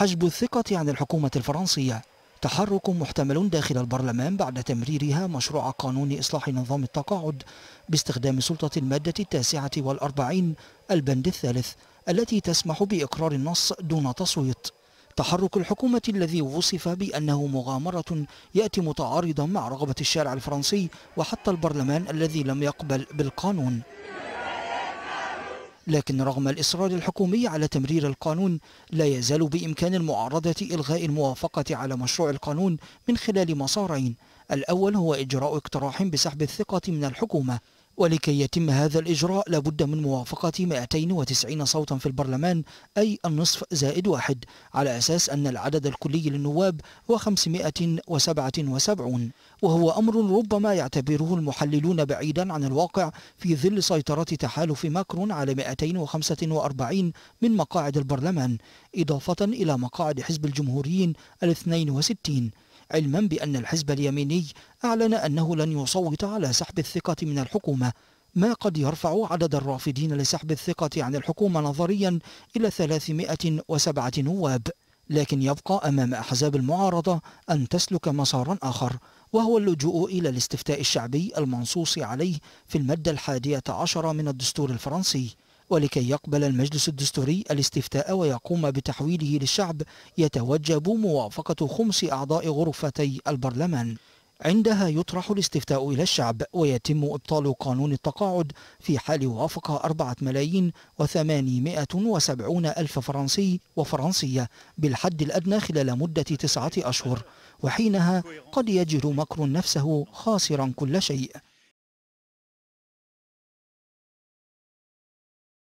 حجب الثقة عن الحكومة الفرنسية تحرك محتمل داخل البرلمان بعد تمريرها مشروع قانون إصلاح نظام التقاعد باستخدام سلطة المادة التاسعة والأربعين البند الثالث التي تسمح بإقرار النص دون تصويت تحرك الحكومة الذي وصف بأنه مغامرة يأتي متعارضا مع رغبة الشارع الفرنسي وحتى البرلمان الذي لم يقبل بالقانون لكن رغم الإصرار الحكومي على تمرير القانون لا يزال بإمكان المعارضة إلغاء الموافقة على مشروع القانون من خلال مسارين الأول هو إجراء اقتراح بسحب الثقة من الحكومة ولكي يتم هذا الإجراء لابد من موافقة 290 صوتا في البرلمان أي النصف زائد واحد على أساس أن العدد الكلي للنواب هو 577 وهو أمر ربما يعتبره المحللون بعيدا عن الواقع في ظل سيطرة تحالف ماكرون على 245 من مقاعد البرلمان إضافة إلى مقاعد حزب الجمهوريين ال 62 علما بأن الحزب اليميني أعلن أنه لن يصوت على سحب الثقة من الحكومة ما قد يرفع عدد الرافضين لسحب الثقة عن الحكومة نظريا إلى 307 نواب لكن يبقى أمام أحزاب المعارضة أن تسلك مسارا آخر وهو اللجوء إلى الاستفتاء الشعبي المنصوص عليه في المادة الحادية عشرة من الدستور الفرنسي ولكي يقبل المجلس الدستوري الاستفتاء ويقوم بتحويله للشعب يتوجب موافقة خمس أعضاء غرفتي البرلمان عندها يطرح الاستفتاء إلى الشعب ويتم إبطال قانون التقاعد في حال وافق أربعة ملايين وثمانمائة وسبعون ألف فرنسي وفرنسية بالحد الأدنى خلال مدة تسعة أشهر وحينها قد يجد مكر نفسه خاسرا كل شيء